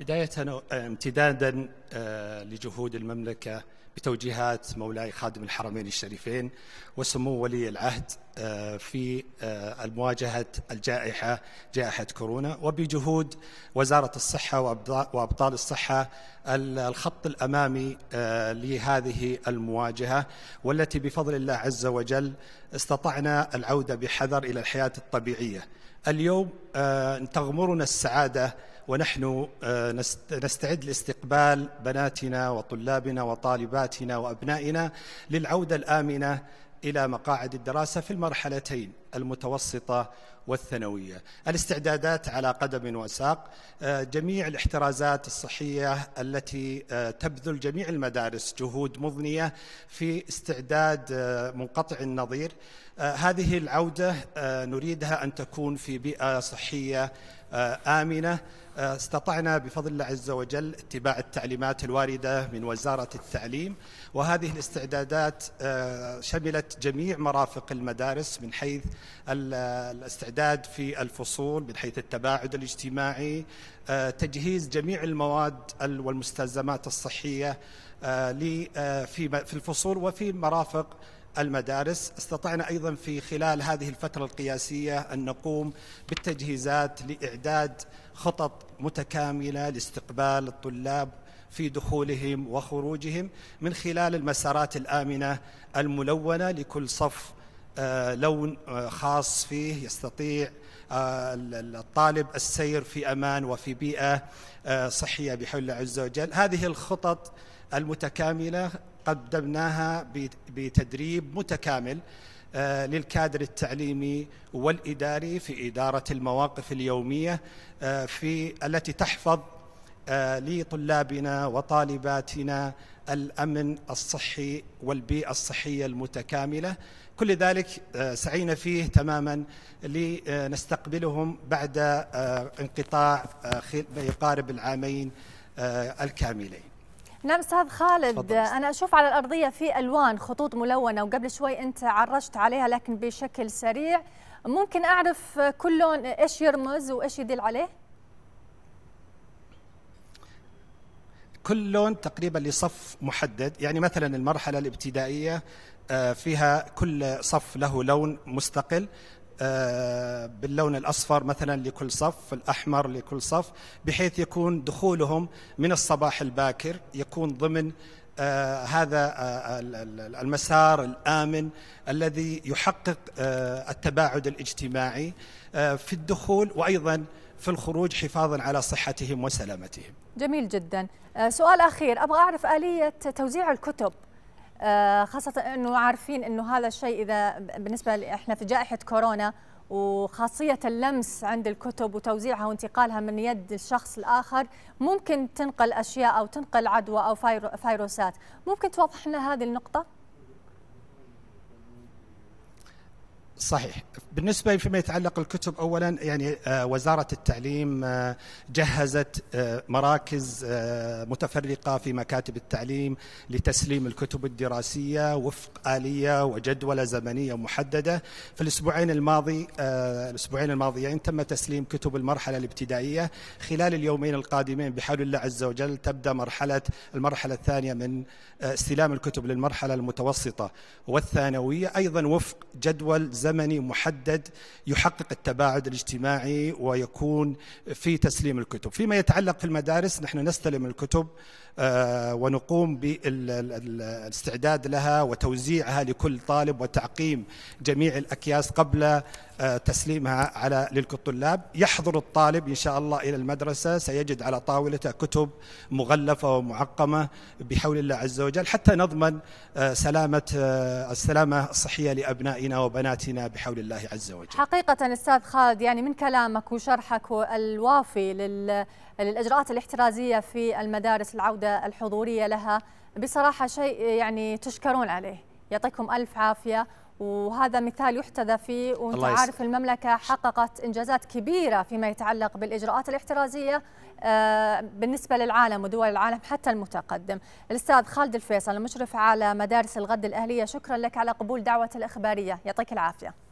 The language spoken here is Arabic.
بداية امتدادا آه، لجهود المملكة بتوجيهات مولاي خادم الحرمين الشريفين وسمو ولي العهد آه، في آه، مواجهة الجائحة جائحة كورونا وبجهود وزارة الصحة وأبطال الصحة الخط الأمامي لهذه المواجهة والتي بفضل الله عز وجل استطعنا العودة بحذر إلى الحياة الطبيعية اليوم تغمرنا السعادة ونحن آه، نستعد لاستقبال بناتنا وطلابنا وطالباتنا وأبنائنا للعودة الآمنة إلى مقاعد الدراسة في المرحلتين المتوسطة والثانوية الاستعدادات على قدم وساق آه، جميع الاحترازات الصحية التي آه، تبذل جميع المدارس جهود مضنية في استعداد آه، منقطع النظير هذه العودة نريدها أن تكون في بيئة صحية آمنة استطعنا بفضل الله عز وجل اتباع التعليمات الواردة من وزارة التعليم وهذه الاستعدادات شملت جميع مرافق المدارس من حيث الاستعداد في الفصول من حيث التباعد الاجتماعي آه، تجهيز جميع المواد والمستلزمات الصحية آه، آه، في الفصول وفي مرافق المدارس استطعنا أيضا في خلال هذه الفترة القياسية أن نقوم بالتجهيزات لإعداد خطط متكاملة لاستقبال الطلاب في دخولهم وخروجهم من خلال المسارات الآمنة الملونة لكل صف آه، لون آه، خاص فيه يستطيع آه، الطالب السير في أمان وفي بيئة صحية بحول الله عز وجل هذه الخطط المتكاملة قدمناها بتدريب متكامل للكادر التعليمي والإداري في إدارة المواقف اليومية في التي تحفظ لطلابنا وطالباتنا الأمن الصحي والبيئة الصحية المتكاملة كل ذلك آه، سعينا فيه تماما لنستقبلهم بعد آه، انقطاع آه، يقارب العامين الكاملين نعم استاذ خالد فضل. انا اشوف على الارضيه في الوان خطوط ملونه وقبل شوي انت عرجت عليها لكن بشكل سريع ممكن اعرف كل لون ايش يرمز وايش يدل عليه كل لون تقريبا لصف محدد يعني مثلا المرحلة الابتدائية آه، فيها كل صف له لون مستقل آه، باللون الأصفر مثلا لكل صف الأحمر لكل صف بحيث يكون دخولهم من الصباح الباكر يكون ضمن آه، هذا آه، المسار الامن الذي يحقق آه، التباعد الاجتماعي في الدخول وايضا في الخروج حفاظا على صحتهم وسلامتهم. جميل جدا. سؤال اخير ابغى اعرف اليه توزيع الكتب خاصة أنه عارفين أنه هذا الشيء إذا بالنسبة إحنا في جائحة كورونا وخاصية اللمس عند الكتب وتوزيعها وانتقالها من يد الشخص الآخر ممكن تنقل أشياء أو تنقل عدوى أو فيروسات ممكن توضح لنا هذه النقطة؟ صحيح بالنسبة فيما يتعلق الكتب أولا يعني آه، وزارة التعليم آه، جهزت آه، مراكز متفرقة في مكاتب التعليم لتسليم الكتب الدراسية وفق آلية وجدولة زمنية محددة في الأسبوعين الماضي الأسبوعين الماضيين تم تسليم كتب المرحلة الابتدائية خلال اليومين القادمين بحول الله عز وجل تبدأ مرحلة المرحلة الثانية من استلام الكتب للمرحلة المتوسطة والثانوية أيضا وفق جدول زمني زمني محدد يحقق التباعد الاجتماعي ويكون في تسليم الكتب فيما يتعلق في المدارس نحن نستلم الكتب آه، ونقوم بالاستعداد لها وتوزيعها لكل طالب وتعقيم جميع الأكياس قبل آه، تسليمها على للطلاب يحضر الطالب إن شاء الله إلى المدرسة سيجد على طاولته كتب مغلفة ومعقمة بحول الله عز وجل حتى نضمن آه، سلامة آه، السلامة الصحية لأبنائنا وبناتنا بحول الله عز وجل حقيقة أستاذ خالد يعني من كلامك وشرحك الوافي للإجراءات الاحترازية في المدارس العودة الحضورية لها بصراحة شيء يعني تشكرون عليه يعطيكم ألف عافية وهذا مثال يحتذى فيه وانت عارف المملكة حققت إنجازات كبيرة فيما يتعلق بالإجراءات الاحترازية آه، بالنسبة للعالم ودول العالم حتى المتقدم الأستاذ خالد الفيصل المشرف على مدارس الغد الأهلية شكرا لك على قبول دعوة الإخبارية يعطيك العافية